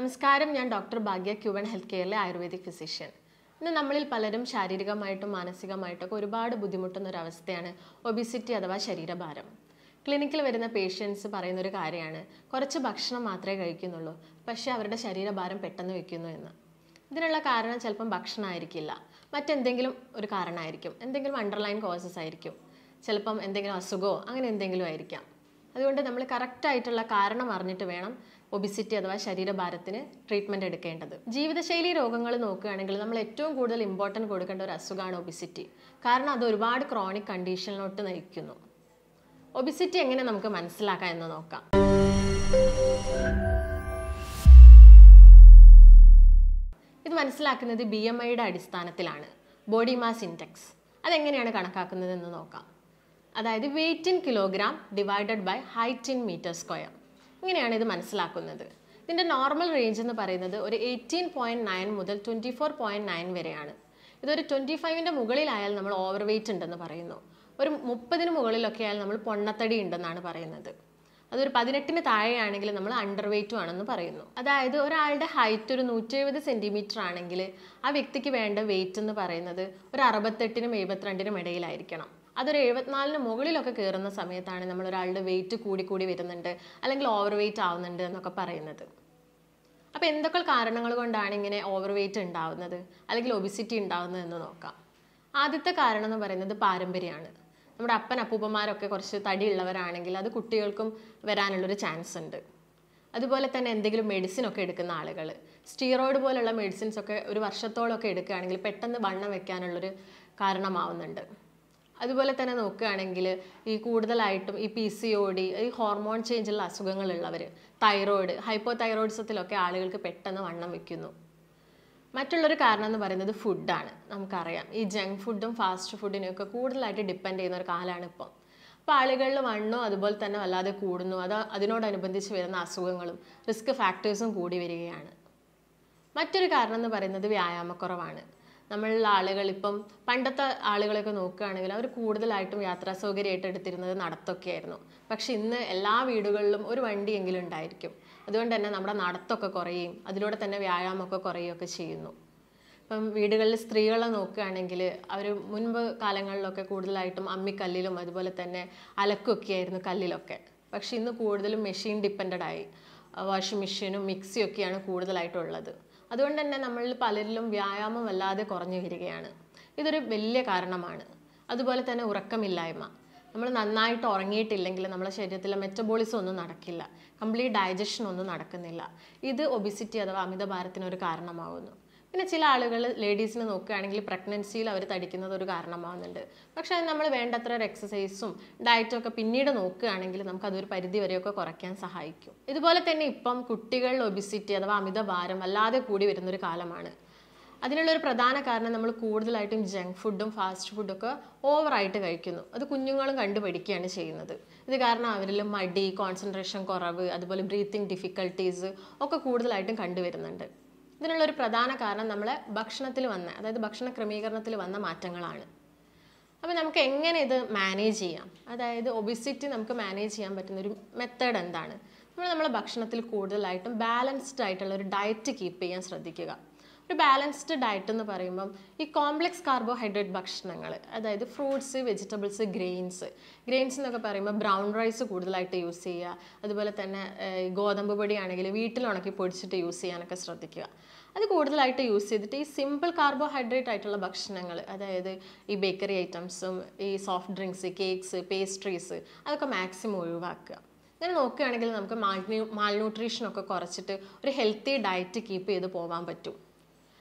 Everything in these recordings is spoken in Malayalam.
നമസ്കാരം ഞാൻ ഡോക്ടർ ഭാഗ്യ ക്യൂബൻ ഹെൽത്ത് കെയറിലെ ആയുർവേദിക് ഫിസിഷ്യൻ ഇന്ന് നമ്മളിൽ പലരും ശാരീരികമായിട്ടും മാനസികമായിട്ടൊക്കെ ഒരുപാട് ബുദ്ധിമുട്ടുന്ന ഒരവസ്ഥയാണ് ഒബിസിറ്റി അഥവാ ശരീരഭാരം ക്ലിനിക്കിൽ വരുന്ന പേഷ്യൻസ് ഒരു കാര്യമാണ് കുറച്ച് ഭക്ഷണം മാത്രമേ കഴിക്കുന്നുള്ളൂ പക്ഷേ അവരുടെ ശരീരഭാരം പെട്ടെന്ന് വെക്കുന്നു എന്ന് ഇതിനുള്ള കാരണം ചിലപ്പം ഭക്ഷണമായിരിക്കില്ല മറ്റെന്തെങ്കിലും ഒരു കാരണമായിരിക്കും എന്തെങ്കിലും അണ്ടർലൈൻ കോസസ് ആയിരിക്കും ചിലപ്പം എന്തെങ്കിലും അസുഖമോ അങ്ങനെ എന്തെങ്കിലും ആയിരിക്കാം അതുകൊണ്ട് നമ്മൾ കറക്റ്റായിട്ടുള്ള കാരണം അറിഞ്ഞിട്ട് വേണം ഒബിസിറ്റി അഥവാ ശരീരഭാരത്തിന് ട്രീറ്റ്മെൻറ്റ് എടുക്കേണ്ടത് ജീവിതശൈലി രോഗങ്ങൾ നോക്കുകയാണെങ്കിൽ നമ്മൾ ഏറ്റവും കൂടുതൽ ഇമ്പോർട്ടൻ്റ് കൊടുക്കേണ്ട ഒരു അസുഖമാണ് ഒബിസിറ്റി കാരണം അത് ഒരുപാട് ക്രോണിക് കണ്ടീഷനിലോട്ട് നയിക്കുന്നു ഒബിസിറ്റി എങ്ങനെ നമുക്ക് മനസ്സിലാക്കാം എന്ന് നോക്കാം ഇത് മനസ്സിലാക്കുന്നത് ബി എം ഐയുടെ അടിസ്ഥാനത്തിലാണ് ബോഡി മാസ് ഇൻഡെക്സ് അതെങ്ങനെയാണ് കണക്കാക്കുന്നതെന്ന് നോക്കാം അതായത് weight in kilogram divided by height in metre square ഇങ്ങനെയാണ് ഇത് മനസ്സിലാക്കുന്നത് ഇതിൻ്റെ നോർമൽ റേഞ്ച് എന്ന് പറയുന്നത് ഒരു എയ്റ്റീൻ പോയിൻറ്റ് നയൻ മുതൽ ട്വൻറ്റി ഫോർ പോയിൻറ്റ് നയൻ വരെയാണ് ഇതൊരു ട്വൻറ്റി ഫൈവിൻ്റെ മുകളിലായാൽ നമ്മൾ ഓവർ വെയ്റ്റ് ഉണ്ടെന്ന് പറയുന്നു ഒരു മുപ്പതിന് മുകളിലൊക്കെ ആയാൽ നമ്മൾ പൊണ്ണത്തടി ഉണ്ടെന്നാണ് പറയുന്നത് അതൊരു പതിനെട്ടിന് താഴെയാണെങ്കിൽ നമ്മൾ അണ്ടർ വെയ്റ്റ് ആണെന്ന് പറയുന്നു അതായത് ഒരാളുടെ ഹൈറ്റ് ഒരു നൂറ്റി എഴുപത് സെൻറ്റിമീറ്റർ ആണെങ്കിൽ ആ വ്യക്തിക്ക് വേണ്ട വെയ്റ്റ് എന്ന് പറയുന്നത് ഒരു അറുപത്തെട്ടിനും എഴുപത്തിരണ്ടിനും ഇടയിലായിരിക്കണം അതൊരു എഴുപത്തിനാലിന് മുകളിലൊക്കെ കയറുന്ന സമയത്താണ് നമ്മൾ ഒരാളുടെ വെയിറ്റ് കൂടി കൂടി വരുന്നുണ്ട് അല്ലെങ്കിൽ ഓവർ വെയിറ്റ് ആവുന്നുണ്ട് എന്നൊക്കെ പറയുന്നത് അപ്പോൾ എന്തൊക്കെ കാരണങ്ങൾ കൊണ്ടാണ് ഇങ്ങനെ ഓവർ വെയിറ്റ് ഉണ്ടാവുന്നത് അല്ലെങ്കിൽ ഒബിസിറ്റി ഉണ്ടാവുന്നത് എന്ന് നോക്കാം ആദ്യത്തെ കാരണം എന്ന് പറയുന്നത് പാരമ്പര്യമാണ് നമ്മുടെ അപ്പൻ അപ്പൂപ്പന്മാരൊക്കെ കുറച്ച് തടിയുള്ളവരാണെങ്കിൽ അത് കുട്ടികൾക്കും വരാനുള്ളൊരു ചാൻസ് ഉണ്ട് അതുപോലെ തന്നെ എന്തെങ്കിലും മെഡിസിൻ ഒക്കെ എടുക്കുന്ന ആളുകൾ സ്റ്റീറോയിഡ് പോലുള്ള മെഡിസിൻസ് ഒക്കെ ഒരു വർഷത്തോളമൊക്കെ എടുക്കുകയാണെങ്കിൽ പെട്ടെന്ന് വണ്ണം വയ്ക്കാനുള്ളൊരു കാരണമാവുന്നുണ്ട് അതുപോലെ തന്നെ നോക്കുകയാണെങ്കിൽ ഈ കൂടുതലായിട്ടും ഈ പി സി ഒ ഡി ഈ ഹോർമോൺ ചേഞ്ചുള്ള അസുഖങ്ങളുള്ളവർ തൈറോയിഡ് ഹൈപ്പോ തൈറോയിഡ്സത്തിലൊക്കെ ആളുകൾക്ക് പെട്ടെന്ന് വണ്ണം വയ്ക്കുന്നു മറ്റുള്ളൊരു കാരണം എന്ന് പറയുന്നത് ഫുഡാണ് നമുക്കറിയാം ഈ ജങ്ക് ഫുഡും ഫാസ്റ്റ് ഫുഡിനെയൊക്കെ കൂടുതലായിട്ട് ഡിപ്പെൻഡ് ചെയ്യുന്ന ഒരു കാലമാണ് ഇപ്പം അപ്പോൾ ആളുകളിൽ വണ്ണോ അതുപോലെ തന്നെ വല്ലാതെ കൂടുന്നു അത് അതിനോടനുബന്ധിച്ച് വരുന്ന അസുഖങ്ങളും റിസ്ക് ഫാക്ടേഴ്സും കൂടി വരികയാണ് മറ്റൊരു കാരണം എന്ന് പറയുന്നത് വ്യായാമക്കുറവാണ് നമ്മളുടെ ആളുകൾ ഇപ്പം പണ്ടത്തെ ആളുകളൊക്കെ നോക്കുകയാണെങ്കിൽ അവർ കൂടുതലായിട്ടും യാത്രാ സൗകര്യമായിട്ട് എടുത്തിരുന്നത് നടത്തൊക്കെയായിരുന്നു പക്ഷെ ഇന്ന് എല്ലാ വീടുകളിലും ഒരു വണ്ടിയെങ്കിലും ഉണ്ടായിരിക്കും അതുകൊണ്ട് തന്നെ നമ്മുടെ നടത്തൊക്കെ കുറയും അതിലൂടെ തന്നെ വ്യായാമമൊക്കെ കുറയുകയൊക്കെ ചെയ്യുന്നു ഇപ്പം വീടുകളിൽ സ്ത്രീകളെ നോക്കുകയാണെങ്കിൽ അവർ മുൻപ് കാലങ്ങളിലൊക്കെ കൂടുതലായിട്ടും അമ്മിക്കല്ലിലും അതുപോലെ തന്നെ അലക്കൊക്കെയായിരുന്നു കല്ലിലൊക്കെ പക്ഷെ ഇന്ന് കൂടുതലും മെഷീൻ ഡിപ്പെൻഡഡ് ആയി വാഷിംഗ് മെഷീനും മിക്സിയൊക്കെയാണ് കൂടുതലായിട്ടുള്ളത് അതുകൊണ്ട് തന്നെ നമ്മളിൽ പലരിലും വ്യായാമം വല്ലാതെ കുറഞ്ഞു വരികയാണ് ഇതൊരു വലിയ കാരണമാണ് അതുപോലെ തന്നെ ഉറക്കമില്ലായ്മ നമ്മൾ നന്നായിട്ട് ഉറങ്ങിയിട്ടില്ലെങ്കിൽ നമ്മുടെ ശരീരത്തിലെ മെറ്റബോളിസം ഒന്നും നടക്കില്ല കംപ്ലീറ്റ് ഡൈജഷൻ ഒന്നും നടക്കുന്നില്ല ഇത് ഒബിസിറ്റി അഥവാ അമിതഭാരത്തിനൊരു കാരണമാകുന്നു പിന്നെ ചില ആളുകൾ ലേഡീസിനെ നോക്കുകയാണെങ്കിൽ പ്രഗ്നൻസിയിൽ അവർ തടിക്കുന്നത് ഒരു കാരണമാകുന്നുണ്ട് പക്ഷേ അത് നമ്മൾ വേണ്ടത്ര ഒരു എക്സസൈസും ഡയറ്റും ഒക്കെ പിന്നീട് നോക്കുകയാണെങ്കിൽ നമുക്കതൊരു പരിധി വരെയൊക്കെ കുറയ്ക്കാൻ സഹായിക്കും ഇതുപോലെ തന്നെ ഇപ്പം കുട്ടികളിൽ ഒബിസിറ്റി അഥവാ അമിത ഭാരം അല്ലാതെ കൂടി വരുന്നൊരു കാലമാണ് അതിനുള്ളൊരു പ്രധാന കാരണം നമ്മൾ കൂടുതലായിട്ടും ജങ്ക് ഫുഡും ഫാസ്റ്റ് ഒക്കെ ഓവറായിട്ട് കഴിക്കുന്നു അത് കുഞ്ഞുങ്ങളും കണ്ടുപഠിക്കുകയാണ് ചെയ്യുന്നത് ഇത് കാരണം അവരിൽ മടി കോൺസെൻട്രേഷൻ കുറവ് അതുപോലെ ബ്രീത്തിങ് ഡിഫിക്കൽട്ടീസ് ഒക്കെ കൂടുതലായിട്ടും കണ്ടുവരുന്നുണ്ട് ഇതിനുള്ള ഒരു പ്രധാന കാരണം നമ്മളെ ഭക്ഷണത്തിൽ വന്ന അതായത് ഭക്ഷണ ക്രമീകരണത്തിൽ വന്ന മാറ്റങ്ങളാണ് അപ്പോൾ നമുക്ക് എങ്ങനെ ഇത് മാനേജ് ചെയ്യാം അതായത് ഒബിസിറ്റി നമുക്ക് മാനേജ് ചെയ്യാൻ പറ്റുന്ന ഒരു മെത്തേഡ് എന്താണ് നമ്മൾ നമ്മളെ ഭക്ഷണത്തിൽ കൂടുതലായിട്ടും ബാലൻസ്ഡ് ആയിട്ടുള്ള ഒരു ഡയറ്റ് കീപ്പ് ചെയ്യാൻ ശ്രദ്ധിക്കുക ഒരു ബാലൻസ്ഡ് ഡയറ്റ് എന്ന് പറയുമ്പം ഈ കോംപ്ലക്സ് കാർബോഹൈഡ്രേറ്റ് ഭക്ഷണങ്ങൾ അതായത് ഫ്രൂട്ട്സ് വെജിറ്റബിൾസ് ഗ്രെയിൻസ് ഗ്രെയിൻസ് എന്നൊക്കെ പറയുമ്പോൾ ബ്രൗൺ റൈസ് കൂടുതലായിട്ട് യൂസ് ചെയ്യുക അതുപോലെ തന്നെ ഗോതമ്പ് പൊടിയാണെങ്കിൽ വീട്ടിൽ ഉണക്കി പൊടിച്ചിട്ട് യൂസ് ചെയ്യാനൊക്കെ ശ്രദ്ധിക്കുക അത് കൂടുതലായിട്ട് യൂസ് ചെയ്തിട്ട് ഈ സിമ്പിൾ കാർബോഹൈഡ്രേറ്റ് ആയിട്ടുള്ള ഭക്ഷണങ്ങൾ അതായത് ഈ ബേക്കറി ഐറ്റംസും ഈ സോഫ്റ്റ് ഡ്രിങ്ക്സ് കേക്ക്സ് പേസ്ട്രീസ് അതൊക്കെ മാക്സിമം ഒഴിവാക്കുക ഇങ്ങനെ നോക്കുകയാണെങ്കിൽ നമുക്ക് മാൽ മാൽന്യൂട്രീഷനൊക്കെ കുറച്ചിട്ട് ഒരു ഹെൽത്തി ഡയറ്റ് കീപ്പ് ചെയ്ത് പോകാൻ പറ്റും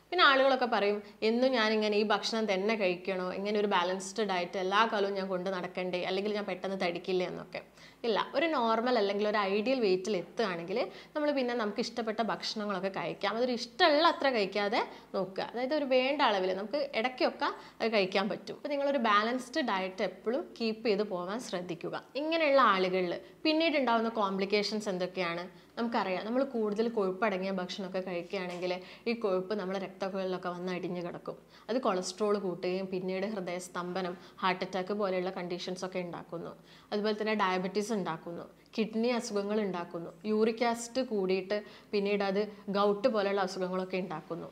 പിന്നെ ആളുകളൊക്കെ പറയും എന്നും ഞാനിങ്ങനെ ഈ ഭക്ഷണം തന്നെ കഴിക്കണോ ഇങ്ങനെ ഒരു ബാലൻസ്ഡ് ഡയറ്റ് എല്ലാ കാലവും ഞാൻ കൊണ്ട് നടക്കണ്ടേ അല്ലെങ്കിൽ ഞാൻ പെട്ടെന്ന് തടിക്കില്ല എന്നൊക്കെ ഇല്ല ഒരു നോർമൽ അല്ലെങ്കിൽ ഒരു ഐഡിയൽ വെയിറ്റിൽ എത്തുകയാണെങ്കിൽ നമ്മൾ പിന്നെ നമുക്ക് ഇഷ്ടപ്പെട്ട ഭക്ഷണങ്ങളൊക്കെ കഴിക്കാം അതൊരു ഇഷ്ടമുള്ള അത്ര കഴിക്കാതെ നോക്കുക അതായത് ഒരു വേണ്ട അളവിൽ നമുക്ക് ഇടയ്ക്കൊക്കെ അത് കഴിക്കാൻ പറ്റും അപ്പോൾ നിങ്ങളൊരു ബാലൻസ്ഡ് ഡയറ്റ് എപ്പോഴും കീപ്പ് ചെയ്ത് പോകാൻ ശ്രദ്ധിക്കുക ഇങ്ങനെയുള്ള ആളുകളിൽ പിന്നീട് ഉണ്ടാകുന്ന കോംപ്ലിക്കേഷൻസ് എന്തൊക്കെയാണ് നമുക്കറിയാം നമ്മൾ കൂടുതൽ കൊഴുപ്പടങ്ങിയ ഭക്ഷണമൊക്കെ കഴിക്കുകയാണെങ്കിൽ ഈ കൊഴുപ്പ് നമ്മുടെ രക്തക്കുഴലിലൊക്കെ വന്ന് അടിഞ്ഞു കിടക്കും അത് കൊളസ്ട്രോൾ കൂട്ടുകയും പിന്നീട് ഹൃദയസ്തംഭനം ഹാർട്ട് അറ്റാക്ക് പോലെയുള്ള കണ്ടീഷൻസ് ഒക്കെ ഉണ്ടാക്കുന്നു അതുപോലെ തന്നെ ഡയബറ്റീസ് ഉണ്ടാക്കുന്നു കിഡ്നി അസുഖങ്ങൾ ഉണ്ടാക്കുന്നു യൂറിക് ആസിഡ് കൂടിയിട്ട് പിന്നീട് അത് ഗൗട്ട് പോലെയുള്ള അസുഖങ്ങളൊക്കെ ഉണ്ടാക്കുന്നു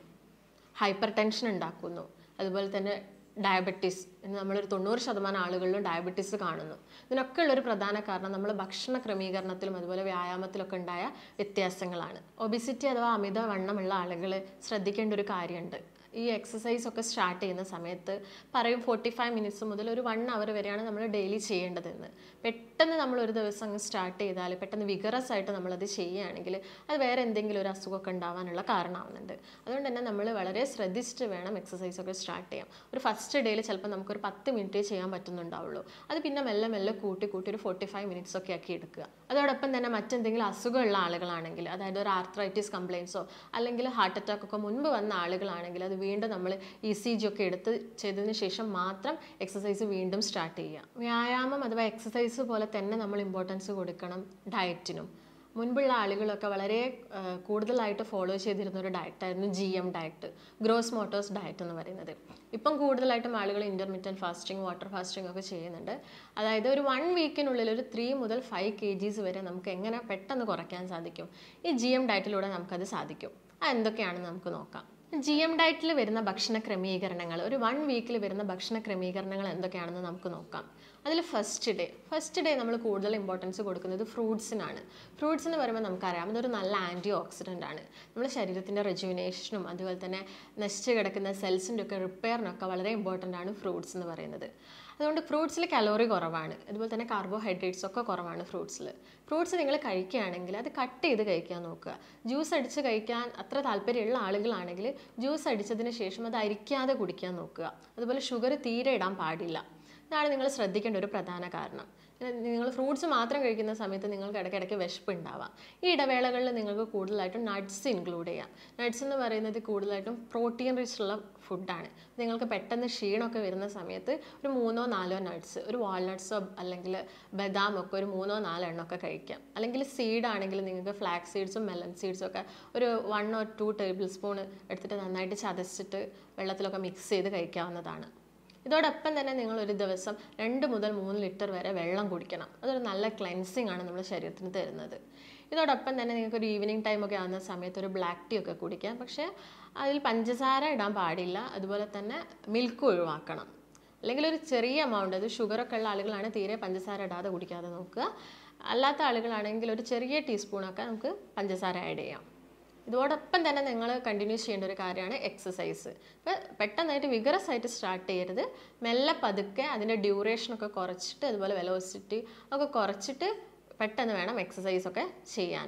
ഹൈപ്പർ ടെൻഷൻ ഉണ്ടാക്കുന്നു അതുപോലെ തന്നെ ഡയബറ്റീസ് നമ്മളൊരു തൊണ്ണൂറ് ശതമാനം ആളുകളിലും ഡയബറ്റീസ് കാണുന്നു ഇതിനൊക്കെ ഉള്ളൊരു പ്രധാന കാരണം നമ്മൾ ഭക്ഷണ ക്രമീകരണത്തിലും അതുപോലെ വ്യായാമത്തിലൊക്കെ ഉണ്ടായ വ്യത്യാസങ്ങളാണ് ഒബിസിറ്റി അഥവാ അമിത വണ്ണമുള്ള ആളുകൾ ശ്രദ്ധിക്കേണ്ട ഒരു കാര്യമുണ്ട് ഈ എക്സസൈസ് ഒക്കെ സ്റ്റാർട്ട് ചെയ്യുന്ന സമയത്ത് പറയും ഫോർട്ടി ഫൈവ് മിനിറ്റ്സ് മുതൽ ഒരു വൺ അവർ വരെയാണ് നമ്മൾ ഡെയിലി ചെയ്യേണ്ടതെന്ന് പെട്ടെന്ന് നമ്മൾ ഒരു ദിവസം അങ്ങ് സ്റ്റാർട്ട് ചെയ്താൽ പെട്ടെന്ന് വിഗറസ് ആയിട്ട് നമ്മളത് ചെയ്യുകയാണെങ്കിൽ അത് വേറെ എന്തെങ്കിലും ഒരു അസുഖമൊക്കെ ഉണ്ടാവാനുള്ള കാരണമാവുന്നുണ്ട് അതുകൊണ്ട് തന്നെ നമ്മൾ വളരെ ശ്രദ്ധിച്ചിട്ട് വേണം എക്സസൈസ് ഒക്കെ സ്റ്റാർട്ട് ചെയ്യാം ഒരു ഫസ്റ്റ് ഡേയിൽ ചിലപ്പോൾ നമുക്കൊരു പത്ത് മിനിറ്റ് ചെയ്യാൻ പറ്റുന്നുണ്ടാവുള്ളൂ അത് പിന്നെ മെല്ലെ മെല്ലെ കൂട്ടി കൂട്ടി ഒരു ഫോർട്ടി ഫൈവ് മിനിറ്റ്സ് ഒക്കെ ആക്കി എടുക്കുക അതോടൊപ്പം തന്നെ മറ്റെന്തെങ്കിലും അസുഖമുള്ള ആളുകളാണെങ്കിൽ അതായത് ഒരു ആർത്രൈറ്റിസ് കംപ്ലയിൻസോ അല്ലെങ്കിൽ ഹാർട്ട് അറ്റാക്ക് ഒക്കെ മുൻപ് വന്ന ആളുകളാണെങ്കിൽ അത് വീണ്ടും നമ്മൾ ഇ സി ജി ഒക്കെ എടുത്ത് ചെയ്തതിന് ശേഷം മാത്രം എക്സസൈസ് വീണ്ടും സ്റ്റാർട്ട് ചെയ്യുക വ്യായാമം അഥവാ എക്സസൈസ് പോലെ തന്നെ നമ്മൾ ഇമ്പോർട്ടൻസ് കൊടുക്കണം ഡയറ്റിനും മുൻപുള്ള ആളുകളൊക്കെ വളരെ കൂടുതലായിട്ട് ഫോളോ ചെയ്തിരുന്ന ഒരു ഡയറ്റായിരുന്നു ജി എം ഡയറ്റ് ഗ്രോസ് മോട്ടോസ് ഡയറ്റ് എന്ന് പറയുന്നത് ഇപ്പം കൂടുതലായിട്ടും ആളുകൾ ഇൻ്റർമീഡിയറ്റ് ഫാസ്റ്റിംഗ് വാട്ടർ ഫാസ്റ്റിംഗ് ഒക്കെ ചെയ്യുന്നുണ്ട് അതായത് ഒരു വൺ വീക്കിനുള്ളിൽ ഒരു ത്രീ മുതൽ ഫൈവ് കെ ജീസ് വരെ നമുക്ക് എങ്ങനെ പെട്ടെന്ന് കുറയ്ക്കാൻ സാധിക്കും ഈ ജി എം ഡയറ്റിലൂടെ നമുക്കത് സാധിക്കും അതെന്തൊക്കെയാണെന്ന് നമുക്ക് നോക്കാം ജി എം ഡയറ്റിൽ വരുന്ന ഭക്ഷണ ക്രമീകരണങ്ങൾ ഒരു വൺ വീക്കിൽ വരുന്ന ഭക്ഷണ ക്രമീകരണങ്ങൾ എന്തൊക്കെയാണെന്ന് നമുക്ക് നോക്കാം അതിൽ ഫസ്റ്റ് ഡേ ഫസ്റ്റ് ഡേ നമ്മൾ കൂടുതൽ ഇമ്പോർട്ടൻസ് കൊടുക്കുന്നത് ഫ്രൂട്ട്സിനാണ് ഫ്രൂട്ട്സ് എന്ന് പറയുമ്പോൾ നമുക്കറിയാം അതൊരു നല്ല ആൻറ്റി ഓക്സിഡൻ്റ് ആണ് നമ്മുടെ ശരീരത്തിൻ്റെ റെജുവിനേഷനും അതുപോലെ തന്നെ നശിച്ചു കിടക്കുന്ന സെൽസിൻ്റെ ഒക്കെ റിപ്പയറിനൊക്കെ വളരെ ഇമ്പോർട്ടൻ്റ് ആണ് ഫ്രൂട്ട്സ് എന്ന് പറയുന്നത് അതുകൊണ്ട് ഫ്രൂട്ട്സിൽ കലോറി കുറവാണ് അതുപോലെ തന്നെ കാർബോഹൈഡ്രേറ്റ്സ് ഒക്കെ കുറവാണ് ഫ്രൂട്ട്സിൽ ഫ്രൂട്ട്സ് നിങ്ങൾ കഴിക്കുകയാണെങ്കിൽ അത് കട്ട് ചെയ്ത് കഴിക്കാൻ നോക്കുക ജ്യൂസ് അടിച്ച് കഴിക്കാൻ അത്ര താല്പര്യമുള്ള ആളുകളാണെങ്കിൽ ജ്യൂസ് അടിച്ചതിന് ശേഷം അത് അരിക്കാതെ കുടിക്കാൻ നോക്കുക അതുപോലെ ഷുഗർ തീരെ ഇടാൻ പാടില്ല ഇതാണ് നിങ്ങൾ ശ്രദ്ധിക്കേണ്ട ഒരു പ്രധാന കാരണം നിങ്ങൾ ഫ്രൂട്ട്സ് മാത്രം കഴിക്കുന്ന സമയത്ത് നിങ്ങൾക്ക് ഇടയ്ക്കിടയ്ക്ക് വിശപ്പ് ഉണ്ടാവാം ഈ ഇടവേളകളിൽ നിങ്ങൾക്ക് കൂടുതലായിട്ടും നട്ട്സ് ഇൻക്ലൂഡ് ചെയ്യാം നട്ട്സ് എന്ന് പറയുന്നത് കൂടുതലായിട്ടും പ്രോട്ടീൻ റിച്ച് ഉള്ള ഫുഡാണ് നിങ്ങൾക്ക് പെട്ടെന്ന് ക്ഷീണമൊക്കെ വരുന്ന സമയത്ത് ഒരു മൂന്നോ നാലോ നട്ട്സ് ഒരു വാൾനട്ട്സോ അല്ലെങ്കിൽ ബദാമൊക്കെ ഒരു മൂന്നോ നാലോ എണ്ണമൊക്കെ കഴിക്കാം അല്ലെങ്കിൽ സീഡ് ആണെങ്കിൽ നിങ്ങൾക്ക് ഫ്ലാക്സ് സീഡ്സും മെലൻ സീഡ്സും ഒക്കെ ഒരു one or two tablespoon എടുത്തിട്ട് നന്നായിട്ട് ചതച്ചിട്ട് വെള്ളത്തിലൊക്കെ മിക്സ് ചെയ്ത് കഴിക്കാവുന്നതാണ് ഇതോടൊപ്പം തന്നെ നിങ്ങൾ ഒരു ദിവസം രണ്ട് മുതൽ മൂന്ന് ലിറ്റർ വരെ വെള്ളം കുടിക്കണം അതൊരു നല്ല ക്ലെൻസിങ് ആണ് നമ്മുടെ ശരീരത്തിന് തരുന്നത് ഇതോടൊപ്പം തന്നെ നിങ്ങൾക്ക് ഒരു ഈവനിങ് ടൈമൊക്കെ ആകുന്ന സമയത്ത് ഒരു ബ്ലാക്ക് ടീ ഒക്കെ കുടിക്കാം പക്ഷേ അതിൽ പഞ്ചസാര ഇടാൻ പാടില്ല അതുപോലെ തന്നെ മിൽക്ക് ഒഴിവാക്കണം അല്ലെങ്കിൽ ഒരു ചെറിയ എമൗണ്ട് അത് ഷുഗറൊക്കെ ഉള്ള ആളുകളാണ് തീരെ പഞ്ചസാര ഇടാതെ കുടിക്കാതെ നോക്കുക അല്ലാത്ത ആളുകളാണെങ്കിൽ ഒരു ചെറിയ ടീസ്പൂണൊക്കെ നമുക്ക് പഞ്ചസാര ആഡ് ചെയ്യാം ഇതോടൊപ്പം തന്നെ നിങ്ങൾ കണ്ടിന്യൂ ചെയ്യേണ്ട ഒരു കാര്യമാണ് എക്സസൈസ് അപ്പോൾ പെട്ടെന്നായിട്ട് വിഗറസ് ആയിട്ട് സ്റ്റാർട്ട് ചെയ്യരുത് മെല്ലെ പതുക്കെ അതിൻ്റെ ഡ്യൂറേഷനൊക്കെ കുറച്ചിട്ട് അതുപോലെ വെലോസിറ്റി ഒക്കെ കുറച്ചിട്ട് പെട്ടെന്ന് വേണം എക്സസൈസൊക്കെ ചെയ്യാൻ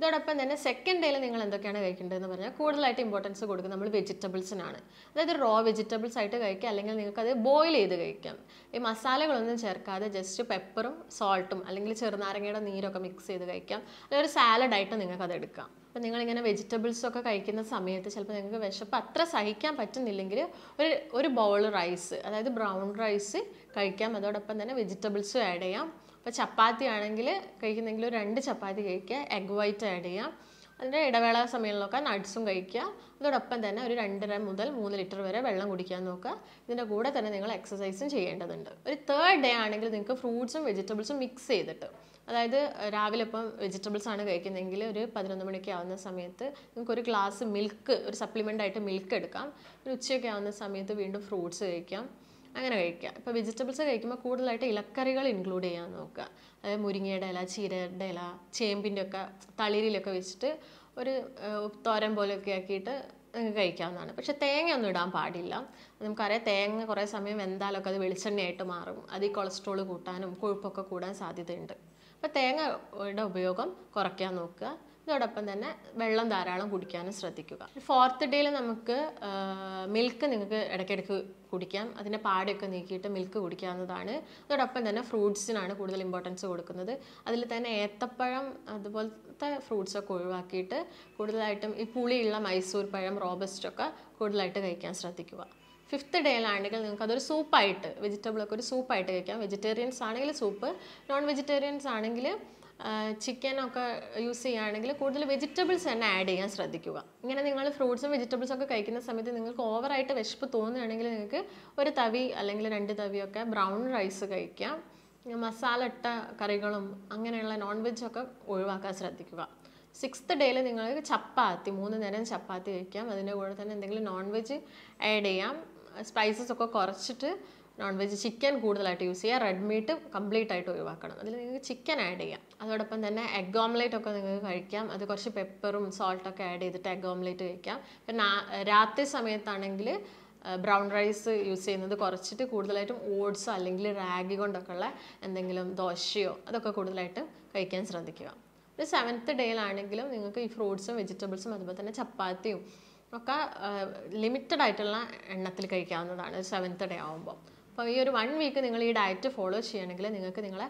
ഇതോടൊപ്പം തന്നെ സെക്കൻഡ് ഡേയിൽ നിങ്ങൾ എന്തൊക്കെയാണ് കഴിക്കേണ്ടതെന്ന് പറഞ്ഞാൽ കൂടുതലായിട്ട് ഇമ്പോർട്ടൻസ് കൊടുക്കുക നമ്മൾ വെജിറ്റബിൾസിനാണ് അതായത് റോ വെജിറ്റബിൾസ് ആയിട്ട് കഴിക്കുക അല്ലെങ്കിൽ നിങ്ങൾക്ക് അത് ബോയിൽ ചെയ്ത് കഴിക്കാം ഈ മസാലകളൊന്നും ചേർക്കാതെ ജസ്റ്റ് പെപ്പറും സോൾട്ടും അല്ലെങ്കിൽ ചെറുനാരങ്ങയുടെ നീരൊക്കെ മിക്സ് ചെയ്ത് കഴിക്കാം അല്ലെങ്കിൽ ഒരു സാലഡായിട്ട് നിങ്ങൾക്ക് അത് എടുക്കാം അപ്പോൾ നിങ്ങളിങ്ങനെ വെജിറ്റബിൾസ് ഒക്കെ കഴിക്കുന്ന സമയത്ത് ചിലപ്പോൾ നിങ്ങൾക്ക് വിശപ്പ് അത്ര സഹിക്കാൻ പറ്റുന്നില്ലെങ്കിൽ ഒരു ഒരു ബൗൾ റൈസ് അതായത് ബ്രൗൺ റൈസ് കഴിക്കാം അതോടൊപ്പം തന്നെ വെജിറ്റബിൾസും ആഡ് ചെയ്യാം അപ്പോൾ ചപ്പാത്തി ആണെങ്കിൽ കഴിക്കുന്നെങ്കിൽ രണ്ട് ചപ്പാത്തി കഴിക്കുക എഗ് വൈറ്റ് ആഡ് ചെയ്യാം അതിൻ്റെ ഇടവേള സമയങ്ങളിലൊക്കെ നട്ട്സും കഴിക്കുക അതോടൊപ്പം തന്നെ ഒരു രണ്ടര മുതൽ മൂന്ന് ലിറ്റർ വരെ വെള്ളം കുടിക്കാൻ നോക്കുക ഇതിൻ്റെ കൂടെ തന്നെ നിങ്ങൾ എക്സസൈസും ചെയ്യേണ്ടതുണ്ട് ഒരു തേർഡ് ഡേ ആണെങ്കിൽ നിങ്ങൾക്ക് ഫ്രൂട്ട്സും വെജിറ്റബിൾസും മിക്സ് ചെയ്തിട്ട് അതായത് രാവിലെ ഇപ്പം വെജിറ്റബിൾസ് ആണ് കഴിക്കുന്നതെങ്കിൽ ഒരു പതിനൊന്ന് മണിക്ക് ആവുന്ന സമയത്ത് നിങ്ങൾക്ക് ഒരു ഗ്ലാസ് മിൽക്ക് ഒരു സപ്ലിമെൻ്റ് ആയിട്ട് മിൽക്ക് എടുക്കാം ഒരു ഉച്ചയൊക്കെ ആവുന്ന സമയത്ത് വീണ്ടും ഫ്രൂട്ട്സ് കഴിക്കാം അങ്ങനെ കഴിക്കുക ഇപ്പോൾ വെജിറ്റബിൾസ് കഴിക്കുമ്പോൾ കൂടുതലായിട്ട് ഇലക്കറികൾ ഇൻക്ലൂഡ് ചെയ്യാൻ നോക്കുക അതായത് മുരിങ്ങയുടെ ഇല ചീരയുടെ ഇല ചേമ്പിൻ്റെ ഒക്കെ തളിരിലൊക്കെ വെച്ചിട്ട് ഒരു തോരൻ പോലെയൊക്കെ ആക്കിയിട്ട് നിങ്ങൾക്ക് കഴിക്കാവുന്നതാണ് പക്ഷെ തേങ്ങയൊന്നും ഇടാൻ പാടില്ല നമുക്കറിയാം തേങ്ങ കുറേ സമയം വെന്താലൊക്കെ അത് വെളിച്ചെണ്ണയായിട്ട് മാറും അത് ഈ കൊളസ്ട്രോൾ കൂട്ടാനും കൊഴുപ്പൊക്കെ കൂടാൻ സാധ്യതയുണ്ട് അപ്പോൾ തേങ്ങയുടെ ഉപയോഗം കുറയ്ക്കാൻ നോക്കുക അതോടൊപ്പം തന്നെ വെള്ളം ധാരാളം കുടിക്കാനും ശ്രദ്ധിക്കുക ഫോർത്ത് ഡേയിൽ നമുക്ക് മിൽക്ക് നിങ്ങൾക്ക് ഇടയ്ക്കിടയ്ക്ക് കുടിക്കാം അതിൻ്റെ പാടയൊക്കെ നീക്കിയിട്ട് മിൽക്ക് കുടിക്കാവുന്നതാണ് അതോടൊപ്പം തന്നെ ഫ്രൂട്ട്സിനാണ് കൂടുതൽ ഇമ്പോർട്ടൻസ് കൊടുക്കുന്നത് അതിൽ തന്നെ ഏത്തപ്പഴം അതുപോലത്തെ ഫ്രൂട്ട്സൊക്കെ ഒഴിവാക്കിയിട്ട് കൂടുതലായിട്ടും ഈ പുളിയുള്ള മൈസൂർ പഴം റോബസ്റ്റൊക്കെ കൂടുതലായിട്ട് കഴിക്കാൻ ശ്രദ്ധിക്കുക ഫിഫ്ത്ത് ഡേയിലാണെങ്കിൽ നിങ്ങൾക്ക് അതൊരു സൂപ്പായിട്ട് വെജിറ്റബിളൊക്കെ ഒരു സൂപ്പായിട്ട് കഴിക്കാം വെജിറ്റേറിയൻസ് ആണെങ്കിൽ സൂപ്പ് നോൺ വെജിറ്റേറിയൻസ് ആണെങ്കിൽ ചിക്കനൊക്കെ യൂസ് ചെയ്യുകയാണെങ്കിൽ കൂടുതൽ വെജിറ്റബിൾസ് തന്നെ ആഡ് ചെയ്യാൻ ശ്രദ്ധിക്കുക ഇങ്ങനെ നിങ്ങൾ ഫ്രൂട്ട്സും വെജിറ്റബിൾസും ഒക്കെ കഴിക്കുന്ന സമയത്ത് നിങ്ങൾക്ക് ഓവറായിട്ട് വിശപ്പ് തോന്നുകയാണെങ്കിൽ നിങ്ങൾക്ക് ഒരു തവി അല്ലെങ്കിൽ രണ്ട് തവിയൊക്കെ ബ്രൗൺ റൈസ് കഴിക്കാം മസാല ഇട്ട കറികളും അങ്ങനെയുള്ള നോൺ വെജൊക്കെ ഒഴിവാക്കാൻ ശ്രദ്ധിക്കുക സിക്സ് ഡേയിൽ നിങ്ങൾക്ക് ചപ്പാത്തി മൂന്ന് നേരം ചപ്പാത്തി കഴിക്കാം അതിൻ്റെ കൂടെ തന്നെ എന്തെങ്കിലും നോൺ വെജ് ആഡ് ചെയ്യാം സ്പൈസസ് ഒക്കെ കുറച്ചിട്ട് നോൺ വെജ് ചിക്കൻ കൂടുതലായിട്ട് യൂസ് ചെയ്യുക റെഡ് മീറ്റ് കംപ്ലീറ്റ് ആയിട്ട് ഒഴിവാക്കണം അതിൽ നിങ്ങൾക്ക് ചിക്കൻ ആഡ് ചെയ്യാം അതോടൊപ്പം തന്നെ എഗ് ഓംലേറ്റ് ഒക്കെ നിങ്ങൾക്ക് കഴിക്കാം അത് കുറച്ച് പെപ്പറും സോൾട്ടൊക്കെ ആഡ് ചെയ്തിട്ട് എഗ് ഓംലേറ്റ് കഴിക്കാം പിന്നെ രാത്രി സമയത്താണെങ്കിൽ ബ്രൗൺ റൈസ് യൂസ് ചെയ്യുന്നത് കുറച്ചിട്ട് കൂടുതലായിട്ടും ഓട്സോ അല്ലെങ്കിൽ റാഗി ഉള്ള എന്തെങ്കിലും ദോശയോ അതൊക്കെ കൂടുതലായിട്ട് കഴിക്കാൻ ശ്രദ്ധിക്കുക ഒരു സെവൻത്ത് ഡേയിലാണെങ്കിലും നിങ്ങൾക്ക് ഈ ഫ്രൂട്ട്സും വെജിറ്റബിൾസും അതുപോലെ തന്നെ ചപ്പാത്തിയും ഒക്കെ ലിമിറ്റഡ് ആയിട്ടുള്ള എണ്ണത്തിൽ കഴിക്കാവുന്നതാണ് സെവൻത്ത് ഡേ ആകുമ്പോൾ അപ്പോൾ ഈ ഒരു വൺ വീക്ക് നിങ്ങൾ ഈ ഡയറ്റ് ഫോളോ ചെയ്യണമെങ്കിൽ നിങ്ങൾക്ക് നിങ്ങളെ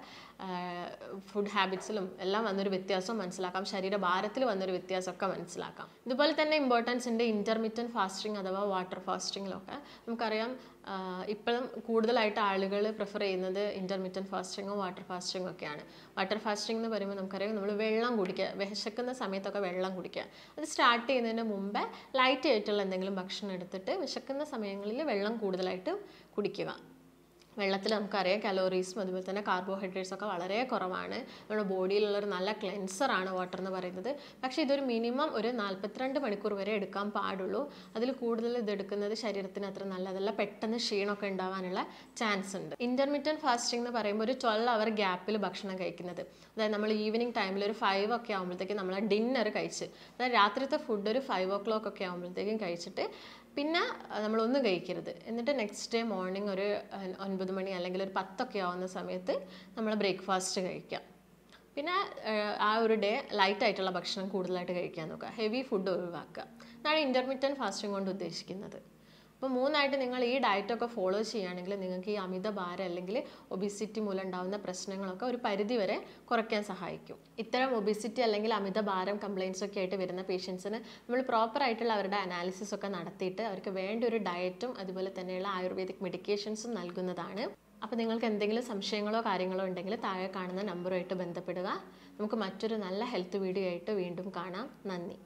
ഫുഡ് ഹാബിറ്റ്സിലും എല്ലാം വന്നൊരു വ്യത്യാസം മനസ്സിലാക്കാം ശരീരഭാരത്തിൽ വന്നൊരു വ്യത്യാസമൊക്കെ മനസ്സിലാക്കാം ഇതുപോലെ തന്നെ ഇമ്പോർട്ടൻസ് ഉണ്ട് ഇൻ്റർമീഡിയറ്റ് ഫാസ്റ്റിംഗ് അഥവാ വാട്ടർ ഫാസ്റ്റിങ്ങിലൊക്കെ നമുക്കറിയാം ഇപ്പോഴും കൂടുതലായിട്ട് ആളുകൾ പ്രിഫർ ചെയ്യുന്നത് ഇൻ്റർമീഡിയറ്റ് ഫാസ്റ്റിങ്ങും വാട്ടർ ഫാസ്റ്റിങ്ങും ഒക്കെയാണ് വാട്ടർ ഫാസ്റ്റിംഗ് എന്ന് പറയുമ്പോൾ നമുക്കറിയാം നമ്മൾ വെള്ളം കുടിക്കുക വിശക്കുന്ന സമയത്തൊക്കെ വെള്ളം കുടിക്കുക അത് സ്റ്റാർട്ട് ചെയ്യുന്നതിന് മുമ്പേ ലൈറ്റ് ആയിട്ടുള്ള എന്തെങ്കിലും ഭക്ഷണം എടുത്തിട്ട് വിശക്കുന്ന സമയങ്ങളിൽ വെള്ളം കൂടുതലായിട്ട് കുടിക്കുക വെള്ളത്തിൽ നമുക്കറിയാം കലോറീസും അതുപോലെ തന്നെ കാർബോഹൈഡ്രേറ്റ്സ് ഒക്കെ വളരെ കുറവാണ് നമ്മുടെ ബോഡിയിലുള്ള ഒരു നല്ല ക്ലെൻസറാണ് വാട്ടർ എന്ന് പറയുന്നത് പക്ഷേ ഇതൊരു മിനിമം ഒരു നാൽപ്പത്തിരണ്ട് മണിക്കൂർ വരെ എടുക്കാൻ പാടുള്ളൂ അതിൽ കൂടുതൽ ഇതെടുക്കുന്നത് ശരീരത്തിന് അത്ര നല്ലതല്ല പെട്ടെന്ന് ക്ഷീണമൊക്കെ ഉണ്ടാവാനുള്ള ചാൻസ് ഉണ്ട് ഇൻ്റർമീഡിയറ്റ് ഫാസ്റ്റിംഗ് എന്ന് പറയുമ്പോൾ ഒരു ട്വൽവ് അവർ ഗ്യാപ്പിൽ ഭക്ഷണം കഴിക്കുന്നത് അതായത് നമ്മൾ ഈവനിങ് ടൈമിൽ ഒരു ഫൈവ് ഒക്കെ ആകുമ്പോഴത്തേക്കും നമ്മൾ ഡിന്നർ കഴിച്ച് അതായത് രാത്രിത്തെ ഫുഡ് ഒരു ഫൈവ് ക്ലോക്ക് ഒക്കെ ആകുമ്പോഴത്തേക്കും കഴിച്ചിട്ട് പിന്നെ നമ്മളൊന്നും കഴിക്കരുത് എന്നിട്ട് നെക്സ്റ്റ് ഡേ മോർണിംഗ് ഒരു ഒൻപത് മണി അല്ലെങ്കിൽ ഒരു പത്തൊക്കെ ആവുന്ന സമയത്ത് നമ്മൾ ബ്രേക്ക്ഫാസ്റ്റ് കഴിക്കാം പിന്നെ ആ ഒരു ഡേ ലൈറ്റ് ആയിട്ടുള്ള ഭക്ഷണം കൂടുതലായിട്ട് കഴിക്കാൻ നോക്കുക ഹെവി ഫുഡ് ഒഴിവാക്കുക അതാണ് ഇൻ്റർമീഡിയറ്റ് ഫാസ്റ്റിംഗ് കൊണ്ട് ഉദ്ദേശിക്കുന്നത് അപ്പോൾ മൂന്നായിട്ട് നിങ്ങൾ ഈ ഡയറ്റൊക്കെ ഫോളോ ചെയ്യുകയാണെങ്കിൽ നിങ്ങൾക്ക് ഈ അമിത ഭാരം അല്ലെങ്കിൽ ഒബിസിറ്റി മൂലം ഉണ്ടാകുന്ന പ്രശ്നങ്ങളൊക്കെ ഒരു പരിധി വരെ കുറയ്ക്കാൻ സഹായിക്കും ഇത്തരം ഒബിസിറ്റി അല്ലെങ്കിൽ അമിത ഭാരം കംപ്ലയിൻസ് ഒക്കെ ആയിട്ട് വരുന്ന പേഷ്യൻസിന് നമ്മൾ പ്രോപ്പർ അവരുടെ അനാലിസിസ് ഒക്കെ നടത്തിയിട്ട് അവർക്ക് വേണ്ട ഒരു ഡയറ്റും അതുപോലെ തന്നെയുള്ള ആയുർവേദിക് മെഡിക്കേഷൻസും നൽകുന്നതാണ് അപ്പോൾ നിങ്ങൾക്ക് എന്തെങ്കിലും സംശയങ്ങളോ കാര്യങ്ങളോ ഉണ്ടെങ്കിൽ താഴെ കാണുന്ന നമ്പറുമായിട്ട് ബന്ധപ്പെടുക നമുക്ക് മറ്റൊരു നല്ല ഹെൽത്ത് വീഡിയോ ആയിട്ട് വീണ്ടും കാണാം നന്ദി